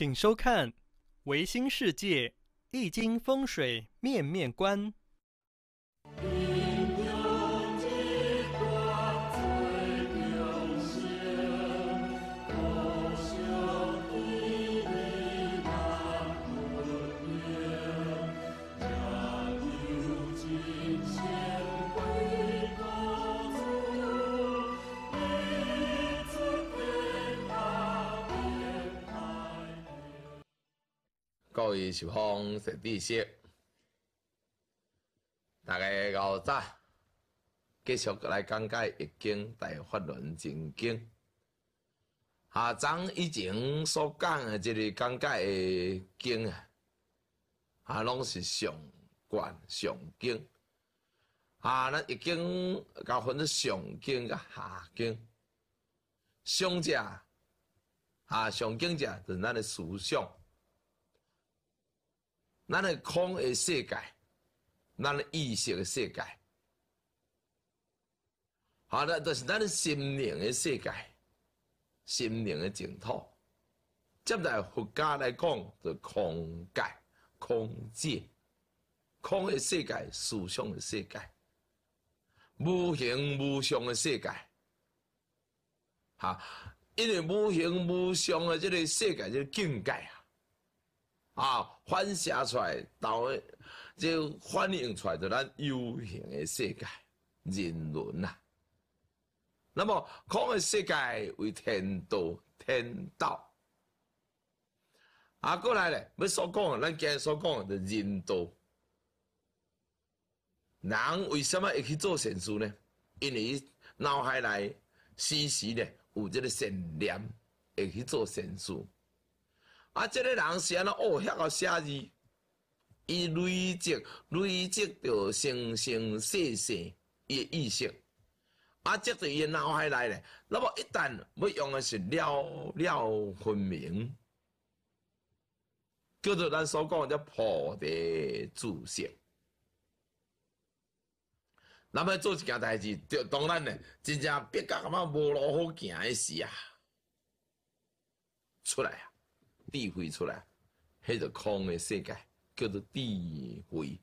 请收看《维新世界易经风水面面观》。为收放学知识，大家今早继续来讲解《易经》在发展情景。下章以前所讲的这个讲解的经啊，啊，拢是上观上经。啊，那《易经》可分为上经甲下经。上者啊，上经者是咱的思想。咱的空的世界，咱的意识的世界，好的，但是咱的心灵的世界，心灵的净土。接在佛家来讲，就空界、空界、空的世界、思想的世界、无形无相的世界，哈，因为无形无相的这个世界，这个境界啊。啊，反射出来，就即反映出来，着咱有形的世界，人伦啊。那么空诶世界为天道，天道。啊，过来了，要所讲，咱今日所讲着人道。人为什么会去做善事呢？因为脑海内时时咧有即个善念，会去做善事。啊，这个人是安那恶黑个写字，伊累积累积到生生世世伊诶意识，啊，接着伊脑海内咧，那么一旦要用诶是了了分明，叫做咱所讲叫破的自性。那么做一件代志，就当然嘞，真正别个感觉无路好行的时啊，出来啊！智慧出来，迄个空嘅世界叫做智慧，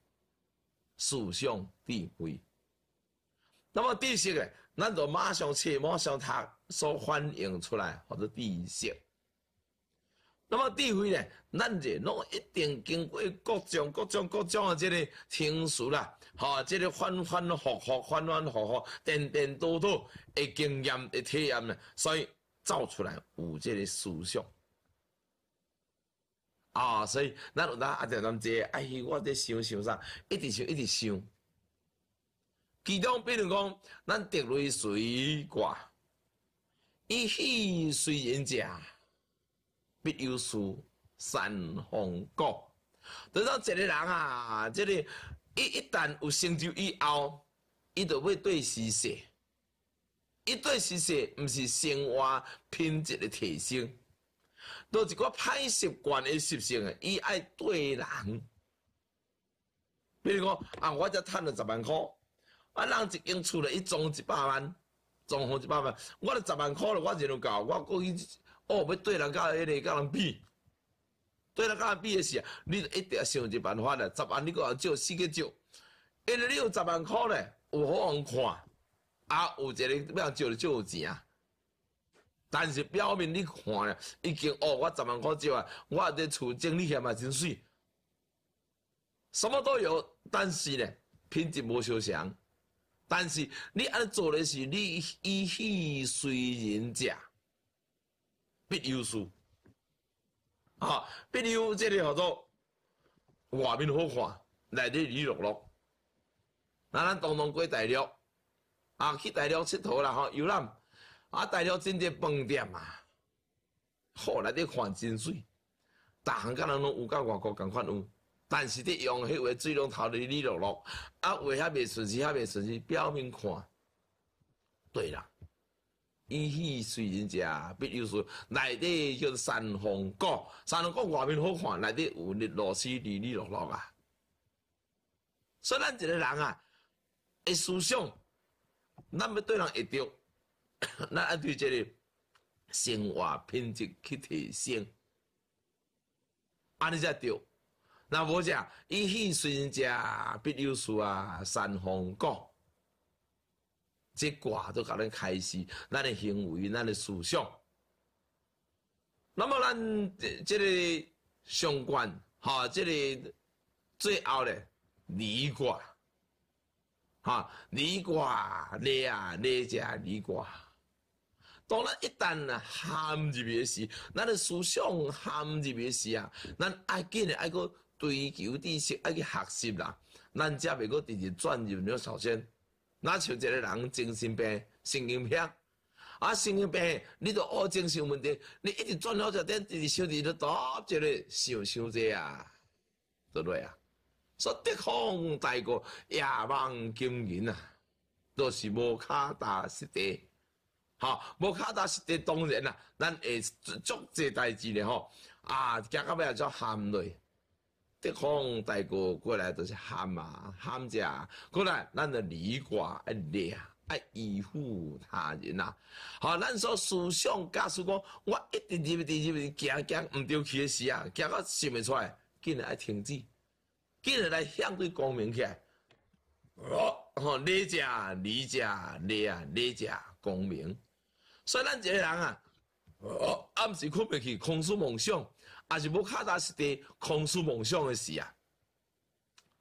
思想智慧。那么知识咧，咱就马上切，马上读，所反映出来，或者知识。那么智慧咧，咱就拢一定经过各种各种各种的即个程序啦，吼，即个反反复复、反反复复、颠颠倒倒的经验、的体验呢，所以造出来有即个思想。啊，所以咱罗那阿在谂这，哎，我伫想想啥，一直想一直想。其中，比如讲，咱《蝶恋水怪》，伊喜水人者，必有事山方果。等到一个人啊，这里一一旦有成就以后，伊就会对事实，一对事实，毋是生活品质的提升。都一个歹习惯的习性啊！伊爱对人，比如讲，啊，我则赚了十万块，啊，人一用厝了伊装一百万，装好一百万，我了十万块了，我就有够，我故去哦，要对人家迄个，甲人比，对人甲人比的是啊，你一定要想一办法啊！十万你够通借，死个借，因为你有十万块嘞，有好通看啊，有一个要借的就有钱啊。但是表面你看了，已经哦，我十万块借啊，我伫厝整，理现嘛真水，什么都有。但是呢，品质无相像。但是你按做的是你以戏随人者，必有输。啊，必有即个合做外面好看，内底里落落。那咱东东过大陆，啊去大陆佚佗啦，吼游览。啊，带了真多饭店啊，喝内底看真水，逐项间人拢有跟外国共款有，但是滴用迄个水龙头里绿落落，啊，外遐未纯正，遐未纯正，表面看，对啦，伊汽水饮食，比如说内底叫山红果，山红果外面好看，内底有绿螺丝绿绿落落啊。所以咱一个人啊，诶思想，咱要对人会着。那啊，对这里，生活品质去提升，安尼才对。那无想，一气顺食必有树啊、三方讲，这卦都甲咱开始，咱的行为，咱的思想。那么咱这里相关，哈，这里最后呢，离卦，哈，离卦，哪啊，哪只离卦？当然，一旦呐陷入去时，咱的思想陷入去时啊！咱爱紧的爱个追求知识，爱去学习啦。咱才袂个直接钻入了首先。那像一个人精神病、神经病，啊，神经病，你都恶精神问题，你一直钻了这点，直直小弟都多这个想想者啊，对不对啊？说得空大过夜梦金银啊，都是无骹大实地。哈，无敲打是第当然啦，咱会做侪代志咧吼，啊，行到尾啊，做憨类，得放大哥过来，都是喊嘛，喊只过来，咱就理寡一念，爱依附他人呐。好，咱说思想家说讲，我一直入认入真行行，唔着去个时啊，行到想袂出，来，竟然爱停止，竟然来向对光明起来，哦，吼，理解，理解，理啊，理解光明。所以咱这些人啊，暗时困未去，空思梦想，也是无靠扎实地空思梦想的事啊。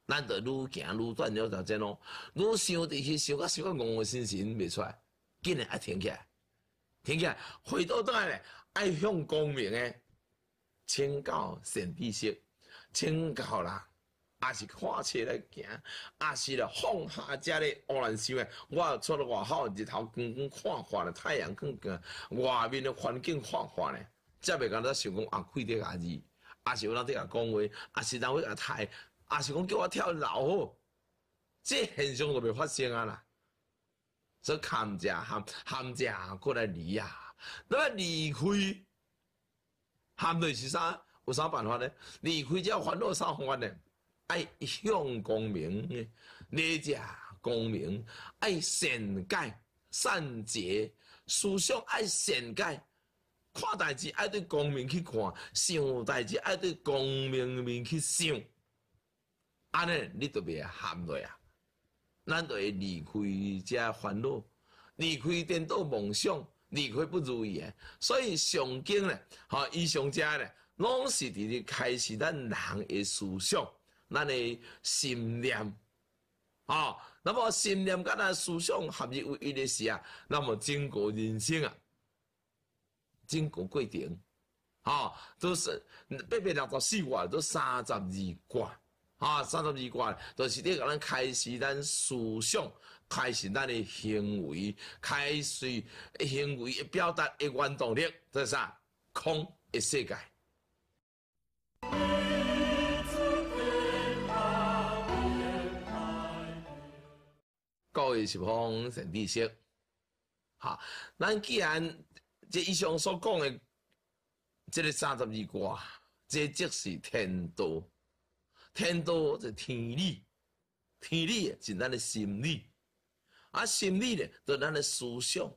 咱就愈行愈断了，就真咯。愈想的些小个、小个戆戆神情袂出，来，竟然爱停起来，停起来，回到倒来爱向光明诶，请教神知识，请教人。也是看车来行，也是咧放下遮咧乌兰收的。我出了外口，日头光光，看看了太阳，光光，外面的环境，看看咧，才袂干那想讲啊，亏得家二，阿是有人底甲讲话，阿是人位甲太，阿是讲叫我跳楼，这现象都袂发生啊啦！这喊这喊喊这过来离呀，那么离开喊对是啥？有啥办法呢？离开之烦恼啥方法呢？爱向光明个，立光明；爱善解善解思想，爱善解看代志，爱对光明去看，想代志爱对光明面去想。安尼你就袂陷落啊！咱就会离开遮烦恼，离开颠倒梦想，离开不如意。所以上经呢，哈，以上者呢，拢是伫咧开始咱人诶思想。咱的信念，哦，那么信念跟咱思想合二为一的时啊，那么经过人生啊，经过程，点，哦，都是八百六十四卦都三十二卦，啊，三十二卦就是你让咱开始咱思想，开始咱的行为，开始行为的表达的原动力，就是啥？空的世界。高义是方神地仙，哈！咱既然这以上所讲的，这个三十二卦，这就是天道。天道就天理，天理是咱的心理，啊，心理咧，就咱的思想。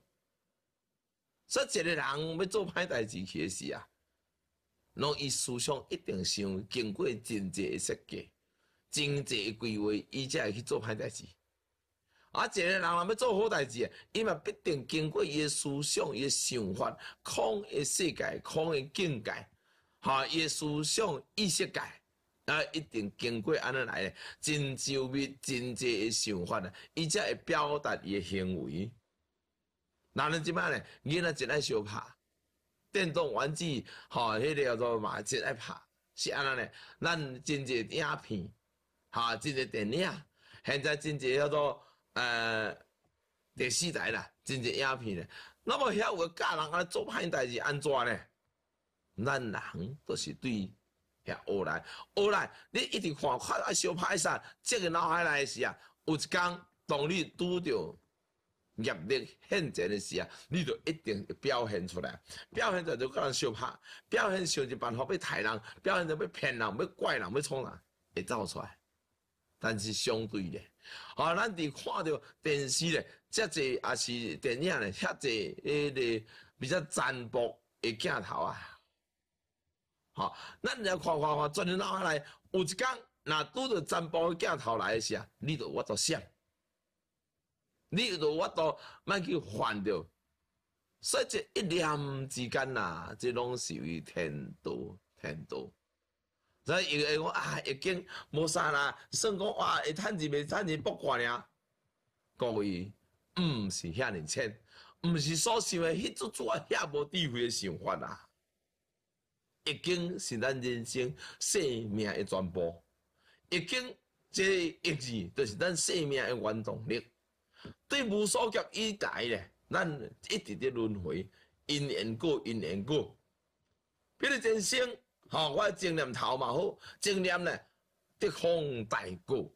说一个人要做歹代志，开是啊，那伊思想一定想经过济制设计、济制规划，伊才去做歹代志。啊，一个人若要做好代志，伊嘛必定经过伊诶思想、伊诶想法、空诶世界、空诶境界，哈！伊诶思想意识界，啊，一定经过安尼来，真周密、真济诶想法啊，伊则会表达伊诶行为。男人即摆呢，囡仔真爱相拍，电动玩具，吼，迄个叫做嘛，真爱拍，是安尼呢？咱真济影片，哈，真济电影，现在真济叫做。呃，第四代啦，真正影片咧。那么遐有诶教人安做歹代志，安怎咧？咱人都是对遐学来，学来你一定看看爱小拍一这个脑海内是啊。有一工当你拄着。压力、陷阱的时啊，你就一定表现出来，表现出来就可人小拍，表现想一办法要杀人，表现就要骗人、要拐人、要创人，会走出来。但是相对的，啊，咱伫看着电视咧，遮济也是电影咧，遐济迄个比较残暴的镜头啊，好，咱要看看看，转门脑来，有一天若拄着残暴的镜头来的时候，你都我都想，你都我都卖去烦着，所以一念之间呐，这拢是于天道，天道。所以，伊会我啊，已经无啥啦，算讲哇，会趁钱未趁钱，不管尔。各位，毋是遐尔浅，毋是所想诶，迄组组遐无智慧诶想法啊。已经是咱人生生命诶全部，已经即一字，著是咱生命诶原动力。对无数劫以来咧，咱一直伫轮回，因缘果，因缘果，比如人生。吼，我正念头嘛好，正念呢，得空大过，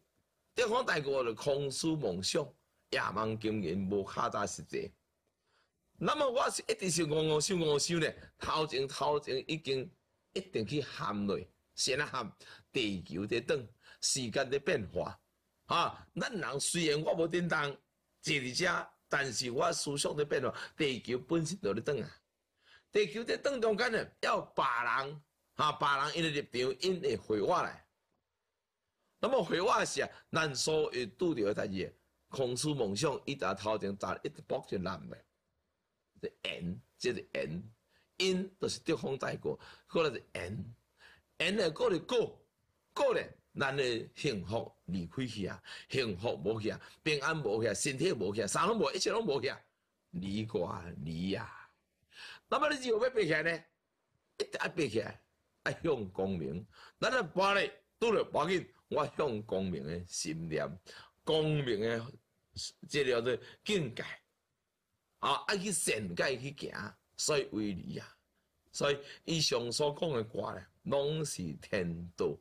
得空大过就空虚梦想，也蛮经营无卡搭实际。那么我是一直是怣怣想怣想呢，头前头前已经一定去喊，泪，先喊地球在转，时间在变化啊！咱人虽然我无点动，伫遮，但是我思想在变化，地球本身在转啊！地球在转中间呢，要把人。啊！白人因个立场，因会回我来。那么回我个是啊，咱所会拄着的代志，空虚梦想，一打头前砸，一搏就烂嘞。是缘，即是缘，因都是德方在过，可能是缘，缘个过了过嘞，咱的幸福离开去啊，幸福无去啊，平安无去啊，身体无去啊，啥拢无，一切拢无去啊，离过离呀。那么你要爬起来呢？一爬起来。爱向光明，咱咧搬咧拄着博紧，我向光明诶心念，光明诶，即叫做境界。啊，爱去神界去行，所以为你啊，所以以上所讲诶歌咧，拢是天道。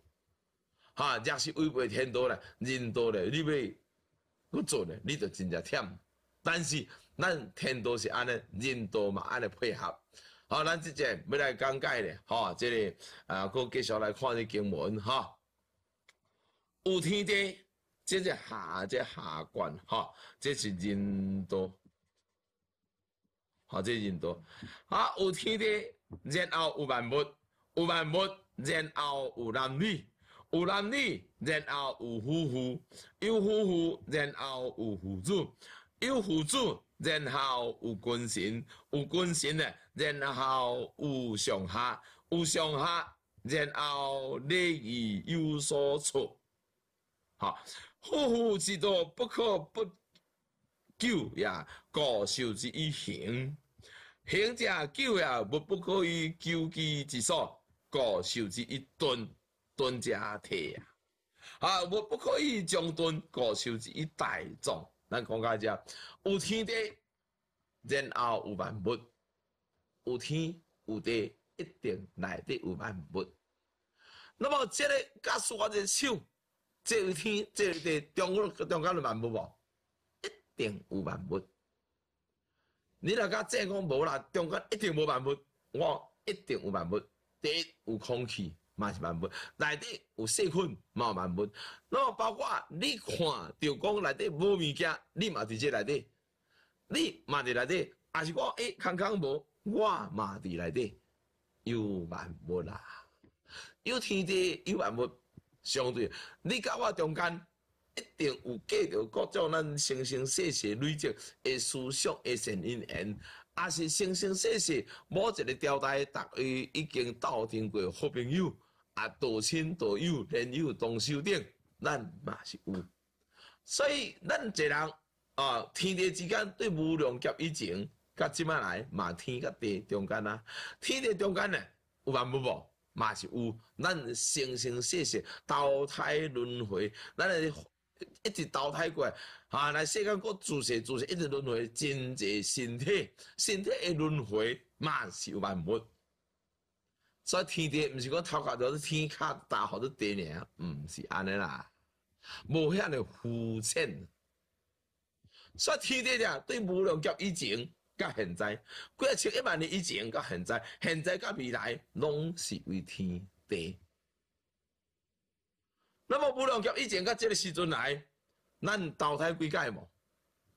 哈，若是违背天道咧，人道咧，你欲去做咧，你著真正忝。但是咱天道是安尼，人道嘛安尼配合。好，咱即节要来讲解咧，吼，这里啊，佫继续来看啲经文，哈。有天地，即只下即下官哈，即是人好、哈，即人多。好，有天地，然后有万物，有万物，然后有男女，有男女，然后有夫妇，有夫妇，然后有父子，有父子。然后有君神，有君神呢。然后有上下，有上下。然后利益有所出，好，夫妇之道不可不救呀。高寿之以行，行者救呀，不不可以救之之所。高寿之以顿，顿者替呀。啊，我不可以将顿高寿之以大众。咱讲到遮，有天地，然后有万物。有天有地，一定来底有万物。那么这个告诉我，这手，这个天，这个地，中国中国有万物无？一定有万物。你若甲这讲无啦，中国一定无万物。我一定有万物。第一，有空气。嘛是万物，内底有细菌，嘛万物。那包括你看到讲内底无物件，你嘛伫这内底，你嘛伫内底，还是我诶，空空无，我嘛伫内底，有万物啦，有天地，有万物相对，你甲我中间一定有过着各种咱生生世世累积诶思想的信念。啊，是生生世世某一个朝代，逐位已经斗阵过好朋友，啊，道亲道友，连友同修顶，咱嘛是有。所以，咱一人啊，天地之间对无量劫以前，甲即摆来嘛，天甲地中间啊，天地中间呢有万物无嘛是有，咱生生世世投胎轮回，咱诶一直捣汰过后来世界各注席注席一直轮回真济身体身体会轮回万事万物所以天地毋是讲头壳就是天壳大互你地尔毋是安尼啦无遐尔肤浅所以天地俩对无路交以前甲现在过去一万年以前甲现在现在甲未来拢是为天地那么无粮液以前到这个时阵来，咱投胎几界无？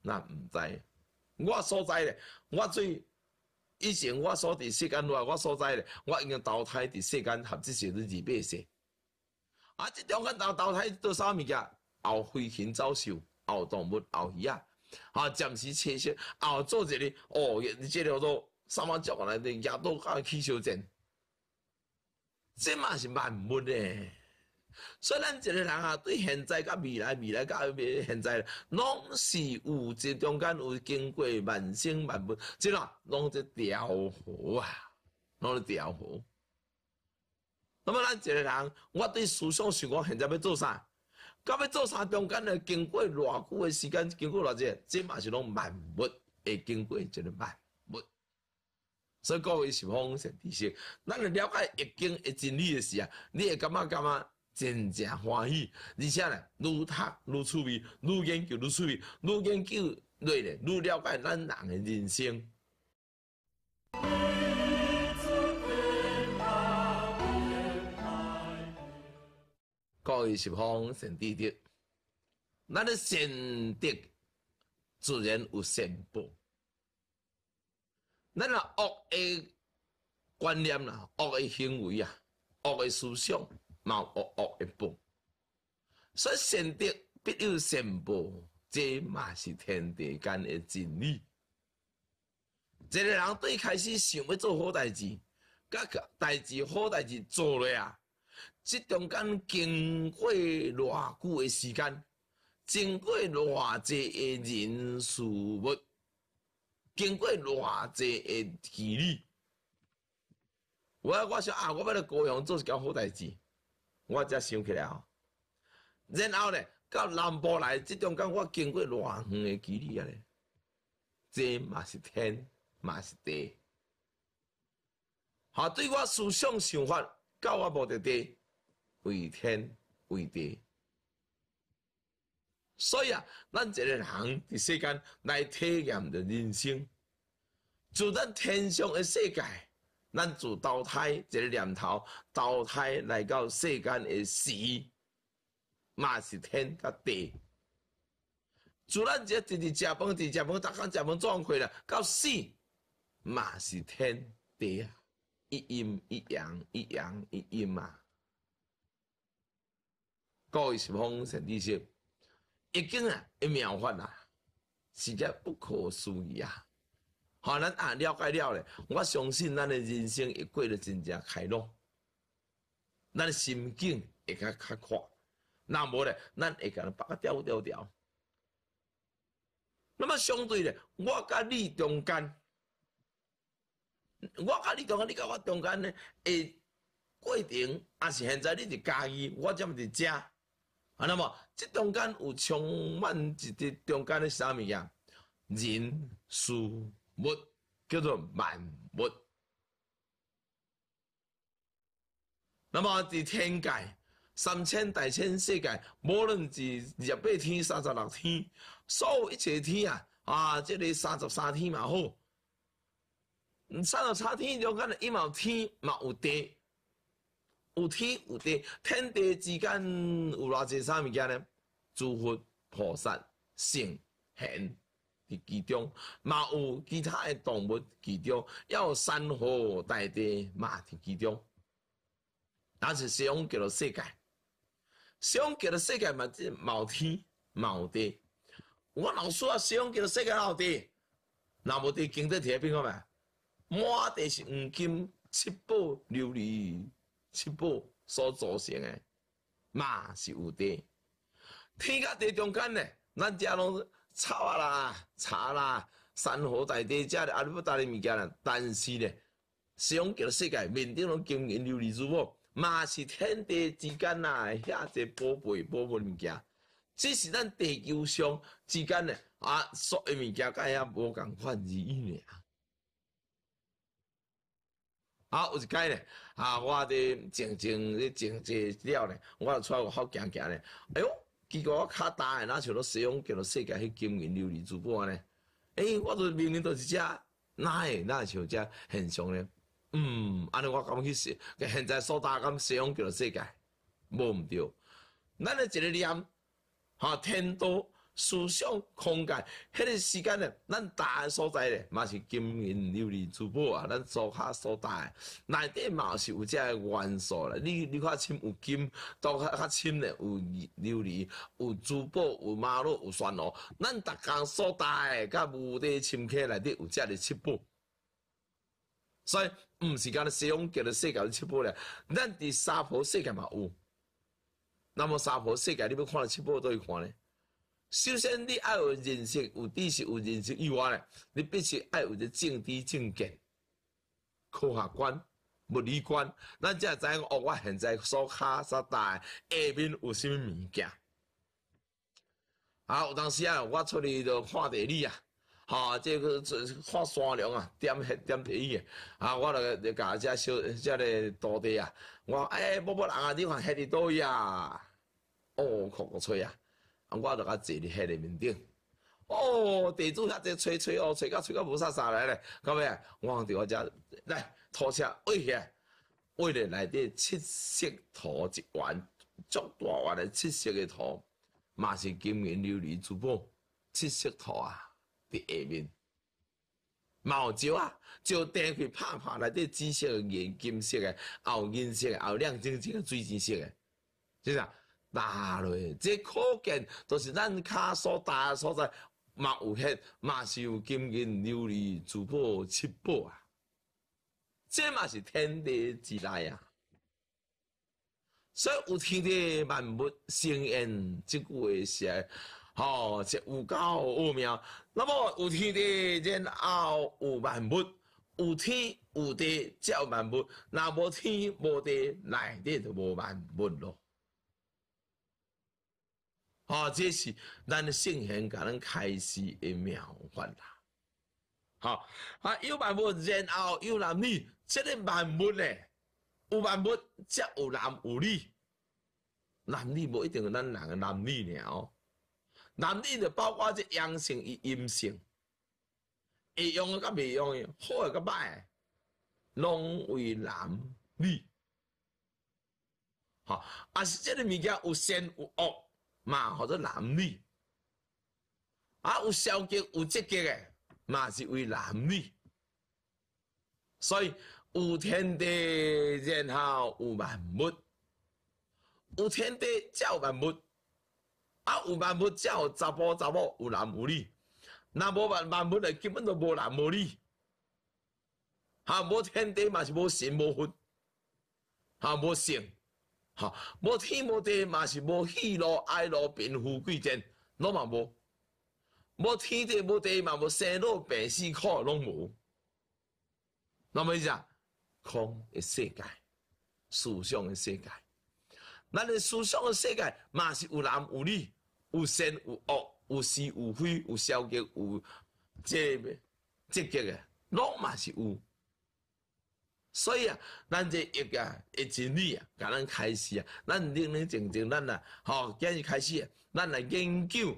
那唔知。我所在咧，我最以前我所在世间话，我所在咧，我已经投胎伫世间合这些二八岁啊，这两个投投胎做啥物件？后飞禽走兽，后动物，后鱼啊，哈，暂时切些后做这咧，哦，你这条路三十粥，来点加都加去修针，这嘛是万物咧。所以，咱一个人啊，对现在、甲未来、未来、甲未现在，拢是有一中间有经过万生万物，即啦，拢是调和啊，拢是调和。那么，咱一个人，我对思想想讲，现在要做啥？到要做啥中间的经过偌久的时间？经过偌济？即嘛是拢万物会经过一个万物。所以，各位是方是提醒，咱了解一经一真理诶时啊，你会感觉感觉？真正欢喜，而且呢，愈读愈趣味，愈研究愈趣味，愈研究累呢，愈了解咱人诶人生。各位是方成德德，咱的成德，自然有成报。咱若恶诶观念啦，恶诶行为啊，恶诶思想。猫恶恶一般，所以善德必有善报，这嘛是天地间的真理。一个人对开始想要做好代志，甲代志好代志做了啊，即中间经过偌久的时间，经过偌济的人事物，经过偌济的距离，我我想啊，我欲来高雄做一件好代志。我才想起来然后呢，到南部来，这中间我经过偌远的距离啊！咧，这嘛是天，嘛是地。哈，对我思想想法，到我无的地，为天为地。所以啊，咱这个人伫世间来体验着人生，就咱天上的世界。咱做胎一这念头，淘胎来到世间的死，嘛是天甲地。做咱这直直吃饭，直食吃饭，逐天吃饭，撞开了到死，嘛是天地啊！一阴一阳，一阳一阴嘛。各位十方善知识，已经啊，一妙法啊，是在不可思议啊！好，咱也了解了咧，我相信咱的人生会过得真正开朗，咱心境会较较阔。那无咧，咱会个百个条条条。那么相对咧，我甲你中间，我甲你中间，你甲我中间咧，诶，过程啊是现在你是家伊，我则毋是遮。啊，那么即中间有充满一只中间的啥物啊？人事。沒叫做万物。那么在天界三千大千世界，无论是二十八天、三十六天、所有一切天啊，啊，即里三十三天嘛，好，三十三天中間一毛天？嘛有地，有天有地，天地之间有偌济啥物件呢？诸佛菩萨、圣贤、其中嘛有其他的动物，其中也有山河大地嘛，其中，也是方叫做世界，方叫做世界嘛，即毛天毛地，我老说啊，方叫做世界老地，那无的经得起批评个嘛，满地是黄金、七宝琉璃、七宝所组成诶，嘛是有地。天甲地中间嘞，咱拢是。草啊啦，茶啦，山河大地遮咧，阿里不搭的物件啦。但是呢，上个世界面顶拢金银琉璃珠宝，嘛是天地之间呐，遐只宝贝宝贝物件。只是咱地球上之间咧，啊，所有物件个遐无共款而已呢。好，有一间呢，啊，我的静静咧，静静了呢，我要出来个好行行呢，哎呦！结果我卡大诶，哪像到西方叫做世界去金银琉璃珠宝呢？哎，我到明明到是只，哪会哪像只很象呢？嗯，安尼我咁去想，现在所大咁西方叫做世界，无唔对。咱咧一个念，哈，天多。思想空间，迄个时间咧，咱大个所在咧嘛是金银琉璃珠宝啊，咱租客所在内底嘛是有遮个元素咧，你你看深有金，都较较深咧。有琉璃、有珠宝、有玛瑙、有酸哦。咱逐工所诶，甲无的深刻内底有遮个七宝。所以毋是讲咧西方叫做世界七宝咧，咱伫沙婆世界嘛有。那么沙婆世界，你欲看到七宝，倒去看咧。首先，你爱有认识，有你是有认识以外嘞，你必须爱有个正知正见，科学观、物理观，咱才知影哦。我现在所卡所在下面有啥物物件。啊，有当时啊，我出去就看地理啊，哈，这个看山梁啊，点迄点地理啊，啊，我来个加只小遮个徒地啊，我哎，某某人啊，你看伫倒位啊，哦，酷个吹啊！我就较坐伫迄个面顶，哦，地主遐在吹吹哦，吹到吹到无啥山来咧，到尾我讲伫我遮来拖车挖起，挖咧内底七色土一丸足大碗的七色诶土，嘛是金银琉璃珠宝，七色土啊，伫下面。毛招啊，就地去拍拍内底紫色嘅、银金色诶，后银色嘅、后亮晶晶诶，水晶色诶，是啥？打来，这可见都是咱卡所打所在，嘛有血，嘛是有金银琉璃珠宝七宝啊！这嘛是天地之大呀。所以有天地万物生焉，即句话是吼，即有够有妙。那么有天地然后有万物，有天有地有万物，那无天无地，内地就无万物咯。啊，这是咱圣性甲咱开始个妙法啦。好啊，有万物，然后有男女，即个万物呢，有万物则有男有女。男女无一定咱人个男女俩哦。男女就包括即阳性与阴性，会用个甲未用个，好个甲歹诶，拢为男女。好，啊是即个物件有先有恶。嘛，好者男女，啊，有消极，有积极嘅，嘛是为男女。所以，有天地然后有万物，有天地才有万物，啊，有万物才有男有女。那无万万物嘅根本都无男无女，啊，无天地嘛是无神无活，啊，无性。嚇！无天无地，嘛是无喜怒哀乐贫富贵贱，拢嘛无。无天地无地，嘛无生老病死苦，拢无。嗱，么意思啊？空的世界，思想的世界。咱的思想的世界，嘛是有男有女，有善有恶，有是有非，有消极有这这个極拢嘛是有。所以啊，咱这一啊，一真理啊，甲咱开始啊，咱认认真真，咱啊，吼，今日开始，咱来研究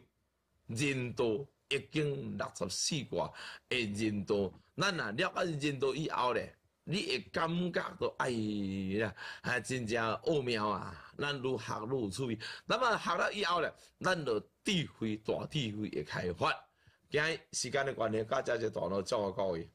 人道已经六十四卦的人道，咱啊了解人道以后咧，你会感觉到哎呀，啊，真正奥妙啊，咱愈学愈有趣味。那么学了以后咧，咱就智慧大智慧会开发。今日时间的关系，大家就到了，祝各位。